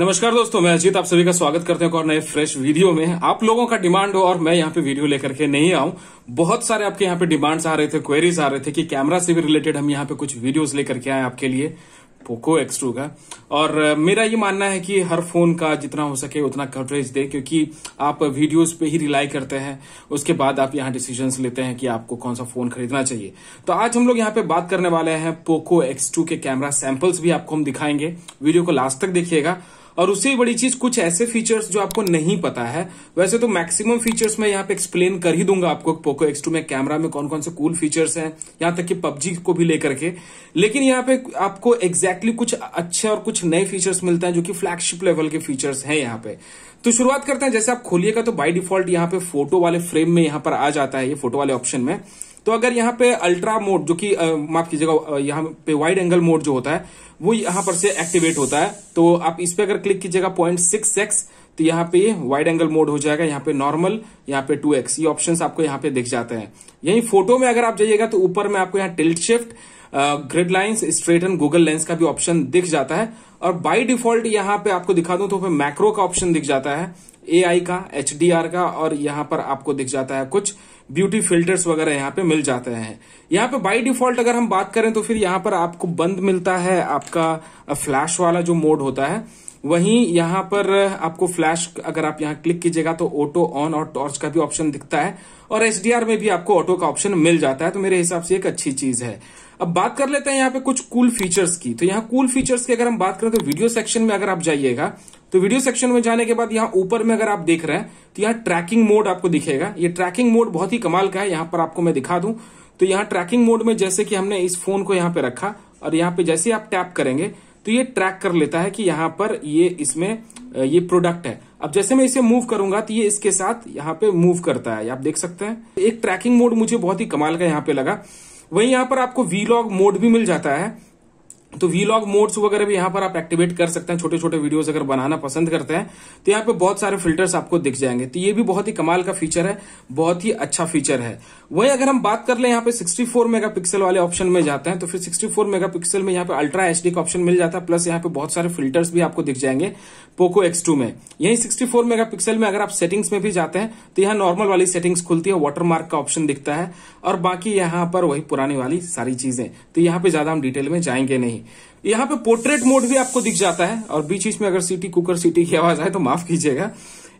नमस्कार दोस्तों मैं अजीत आप सभी का स्वागत करते हैं और नए फ्रेश वीडियो में आप लोगों का डिमांड हो और मैं यहाँ पे वीडियो लेकर के नहीं आऊं बहुत सारे आपके यहाँ पे डिमांड्स आ रहे थे क्वेरीज आ रहे थे कि कैमरा से भी रिलेटेड हम यहाँ पे कुछ वीडियोस लेकर के आए आपके लिए पोको एक्स टू का और मेरा ये मानना है कि हर फोन का जितना हो सके उतना कवरेज दे क्योंकि आप वीडियोस पे ही रिलाई करते हैं उसके बाद आप यहाँ डिसीजन लेते हैं कि आपको कौन सा फोन खरीदना चाहिए तो आज हम लोग यहाँ पे बात करने वाले हैं पोको एक्स टू के कैमरा सैंपल्स भी आपको हम दिखाएंगे वीडियो को लास्ट तक देखिएगा और उससे बड़ी चीज कुछ ऐसे फीचर्स जो आपको नहीं पता है वैसे तो मैक्सिमम फीचर्स मैं यहाँ पे एक्सप्लेन कर ही दूंगा आपको पोको एक्स टू में कैमरा में कौन कौन से कूल फीचर्स हैं यहाँ तक कि पबजी को भी लेकर के लेकिन यहाँ पे आपको एक्जैक्टली exactly कुछ अच्छे और कुछ नए फीचर्स मिलते हैं जो कि फ्लैगशिप लेवल के फीचर्स हैं यहाँ पे तो शुरुआत करते हैं जैसे आप खोलिएगा तो बाई डिफॉल्ट यहाँ पे फोटो वाले फ्रेम में यहाँ पर आ जाता है ये फोटो वाले ऑप्शन में तो अगर यहाँ पे अल्ट्रा मोड जो कि माफ कीजिएगा यहाँ पे वाइड एंगल मोड जो होता है वो यहाँ पर से एक्टिवेट होता है तो आप इस पे अगर क्लिक कीजिएगा पॉइंट सिक्स एक्स तो यहाँ पे वाइड एंगल मोड हो जाएगा यहाँ पे नॉर्मल यहाँ पे टू एक्स ये ऑप्शन आपको यहाँ पे दिख जाते हैं यही फोटो में अगर आप जाइएगा तो ऊपर में आपको यहाँ tilt shift grid lines straighten Google lens का भी ऑप्शन दिख जाता है और बाय डिफॉल्ट यहाँ पे आपको दिखा दूं तो फिर मैक्रो का ऑप्शन दिख जाता है ए का एच का और यहाँ पर आपको दिख जाता है कुछ ब्यूटी फिल्टर्स वगैरह यहाँ पे मिल जाते हैं यहाँ पे बाय डिफॉल्ट अगर हम बात करें तो फिर यहाँ पर आपको बंद मिलता है आपका फ्लैश वाला जो मोड होता है वहीं यहां पर आपको फ्लैश अगर आप यहां क्लिक कीजिएगा तो ऑटो ऑन और टॉर्च का भी ऑप्शन दिखता है और एसडीआर में भी आपको ऑटो का ऑप्शन मिल जाता है तो मेरे हिसाब से एक अच्छी चीज है अब बात कर लेते हैं यहाँ पे कुछ कूल फीचर्स की तो यहाँ कूल फीचर्स की अगर हम बात करें तो वीडियो सेक्शन में अगर आप जाइएगा तो वीडियो सेक्शन में जाने के बाद यहाँ ऊपर में अगर आप देख रहे हैं तो यहाँ ट्रैकिंग मोड आपको दिखेगा ये ट्रैकिंग मोड बहुत ही कमाल का है यहाँ पर आपको मैं दिखा दूं तो यहाँ ट्रैकिंग मोड में जैसे कि हमने इस फोन को यहाँ पे रखा और यहाँ पे जैसे आप टैप करेंगे तो ये ट्रैक कर लेता है कि यहाँ पर ये इसमें ये प्रोडक्ट है अब जैसे मैं इसे मूव करूंगा तो ये इसके साथ यहाँ पे मूव करता है आप देख सकते हैं एक ट्रैकिंग मोड मुझे बहुत ही कमाल का यहाँ पे लगा वहीं यहाँ पर आपको वीलॉग मोड भी मिल जाता है तो वीलॉग मोड्स वगैरह भी यहाँ पर आप एक्टिवेट कर सकते हैं छोटे छोटे वीडियोस अगर बनाना पसंद करते हैं तो यहाँ पे बहुत सारे फिल्टर्स आपको दिख जाएंगे तो ये भी बहुत ही कमाल का फीचर है बहुत ही अच्छा फीचर है वही अगर हम बात कर ले यहाँ पे 64 मेगापिक्सल वाले ऑप्शन में जाते हैं तो फिर 64 मेगापिक्सल में यहाँ पे अल्ट्रा एच का ऑप्शन मिल जाता है प्लस यहाँ पे बहुत सारे फिल्टर्स भी आपको दिख जाएंगे पोको X2 में यही 64 मेगापिक्सल में अगर आप सेटिंग्स में भी जाते हैं तो यहाँ नॉर्मल वाली सेटिंग्स खुलती है वाटरमार्क का ऑप्शन दिखता है और बाकी यहाँ पर वही पुरानी वाली सारी चीजें तो यहाँ पे ज्यादा हम डिटेल में जाएंगे नहीं यहाँ पे पोर्ट्रेट मोड भी आपको दिख जाता है और बीच बीच में अगर सीटी कुकर सिटी की आवाज आए तो माफ कीजिएगा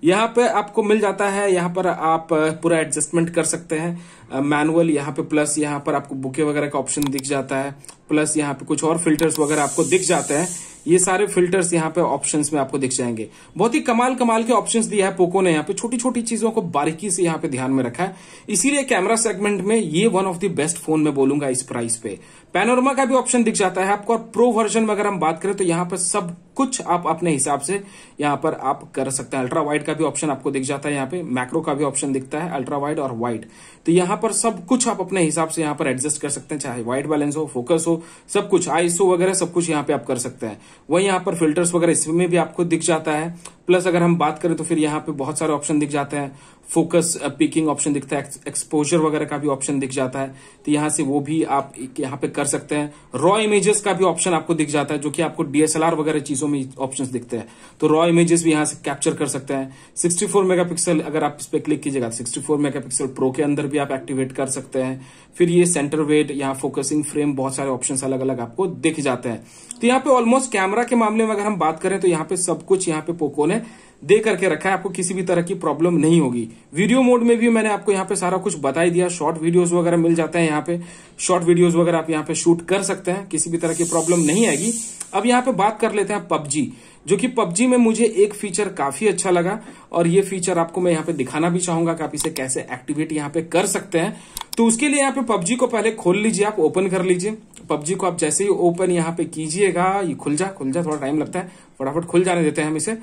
यहाँ पे आपको मिल जाता है यहाँ पर आप पूरा एडजस्टमेंट कर सकते हैं मैनुअल यहाँ पे प्लस यहाँ पर आपको बुके वगैरह का ऑप्शन दिख जाता है प्लस यहाँ पे कुछ और फिल्टर्स वगैरह आपको दिख जाते हैं ये सारे फिल्टर्स यहाँ पे ऑप्शंस में आपको दिख जाएंगे बहुत ही कमाल कमाल के ऑप्शंस दिया है पोको ने यहाँ पे छोटी छोटी चीजों को बारीकी से यहाँ पे ध्यान में रखा है इसीलिए कैमरा सेगमेंट में ये one of the best phone में बोलूंगा इस प्राइस पे पैनोरमा का भी ऑप्शन दिख जाता है आपको और प्रो वर्जन में अगर हम बात करें तो यहाँ पर सब कुछ आप अपने हिसाब से यहाँ पर आप कर सकते हैं अल्ट्रा वाइड का भी ऑप्शन आपको दिख जाता है यहाँ पे मैक्रो का भी ऑप्शन दिखता है अल्ट्रा वाइड और वाइड तो यहाँ पर सब कुछ आप अपने हिसाब से यहाँ पर एडजस्ट कर सकते हैं चाहे व्हाइट बैलेंस हो फोकस हो सब कुछ आईसो वगैरह सब कुछ यहाँ पे आप कर सकते हैं वही यहाँ पर फिल्टर्स वगैरह इसमें भी आपको दिख जाता है प्लस अगर हम बात करें तो फिर यहाँ पे बहुत सारे ऑप्शन दिख जाते हैं फोकस पिकिंग ऑप्शन दिखता है एक्सपोजर वगैरह का भी ऑप्शन दिख जाता है तो यहाँ से वो भी आप यहाँ पे कर सकते हैं रॉ इमेजेस का भी ऑप्शन आपको दिख जाता है जो कि आपको डीएसएलआर वगैरह चीजों में ऑप्शंस दिखते हैं तो रॉ इमेजेस भी यहाँ से कैप्चर कर सकते हैं 64 मेगापिक्सल अगर आप इस पर क्लिक कीजिएगा मेगा मेगापिक्सल प्रो के अंदर भी आप एक्टिवेट कर सकते हैं फिर ये सेंटर वेट यहाँ फोकसिंग फ्रेम बहुत सारे ऑप्शन अलग अलग आपको दिख जाते हैं तो यहाँ पे ऑलमोस्ट कैमरा के मामले में अगर हम बात करें तो यहाँ पे सब कुछ यहाँ पे पोको ने दे करके रखा है आपको किसी भी तरह की प्रॉब्लम नहीं होगी वीडियो मोड में भी मैंने आपको यहाँ पे सारा कुछ बताई दिया शॉर्ट वीडियोस वगैरह मिल जाते हैं यहाँ पे शॉर्ट वीडियोस वगैरह आप यहाँ पे शूट कर सकते हैं किसी भी तरह की प्रॉब्लम नहीं आएगी अब यहाँ पे बात कर लेते हैं पबजी जो कि पबजी में मुझे एक फीचर काफी अच्छा लगा और ये फीचर आपको मैं यहाँ पे दिखाना भी चाहूंगा कि आप इसे कैसे एक्टिवेट यहाँ पे कर सकते हैं तो उसके लिए यहाँ पे पबजी को पहले खोल लीजिए आप ओपन कर लीजिए पबजी को आप जैसे ही ओपन यहाँ पे कीजिएगा ये खुल जा खुल जा थोड़ा टाइम लगता है फटाफट खुल जाने देते हैं हम इसे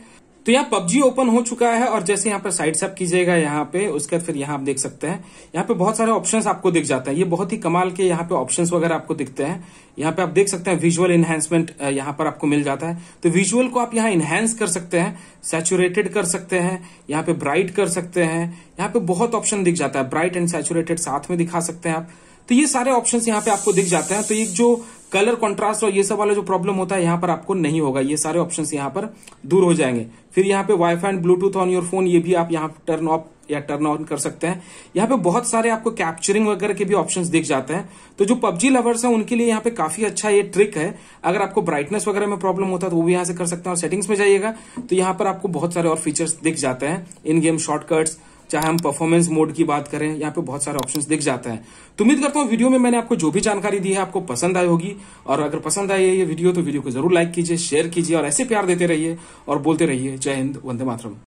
तो यहाँ पबजी ओपन हो चुका है और जैसे यहाँ पर साइड सैप कीजिएगा यहाँ पे उसके बाद फिर यहाँ आप देख सकते हैं यहाँ पे बहुत सारे ऑप्शंस आपको दिख जाते हैं ये बहुत ही कमाल के यहाँ पे ऑप्शंस वगैरह आपको दिखते हैं यहाँ पे आप देख सकते हैं विजुअल इन्हेंसमेंट यहाँ पर आपको मिल जाता है तो विजुअल को आप यहाँ इन्हेंस कर सकते हैं सैचुरेटेड कर सकते हैं यहाँ पे ब्राइट कर सकते हैं यहाँ पे बहुत ऑप्शन दिख जाता है ब्राइट एंड सैचुरेटेड साथ में दिखा सकते हैं आप तो ये सारे ऑप्शंस यहाँ पे आपको दिख जाते हैं तो एक जो कलर कॉन्ट्रास्ट और ये सब वाला जो प्रॉब्लम होता है यहाँ पर आपको नहीं होगा ये सारे ऑप्शन यहाँ पर दूर हो जाएंगे फिर यहाँ पे WiFi and Bluetooth on your phone ये भी आप यहाँ टर्न ऑफ या टर्न ऑन कर सकते हैं यहाँ पे बहुत सारे आपको कैप्चरिंग वगैरह के भी ऑप्शन दिख जाते हैं तो जो पबजी लवर्स हैं उनके लिए यहाँ पे काफी अच्छा ये ट्रिक है अगर आपको ब्राइटनेस वगैरह में प्रॉब्लम होता है तो वो भी यहाँ से कर सकते हैं और सेटिंग्स में जाइएगा तो यहाँ पर आपको बहुत सारे और फीचर्स दिख जाते हैं इन गेम शॉर्टकट्स चाहे हम परफॉर्मेंस मोड की बात करें यहाँ पे बहुत सारे ऑप्शंस दिख जाते हैं तो उम्मीद करता हूँ वीडियो में मैंने आपको जो भी जानकारी दी है आपको पसंद आई होगी और अगर पसंद आई है ये वीडियो तो वीडियो को जरूर लाइक कीजिए शेयर कीजिए और ऐसे प्यार देते रहिए और बोलते रहिए जय हिंद वंदे मातरम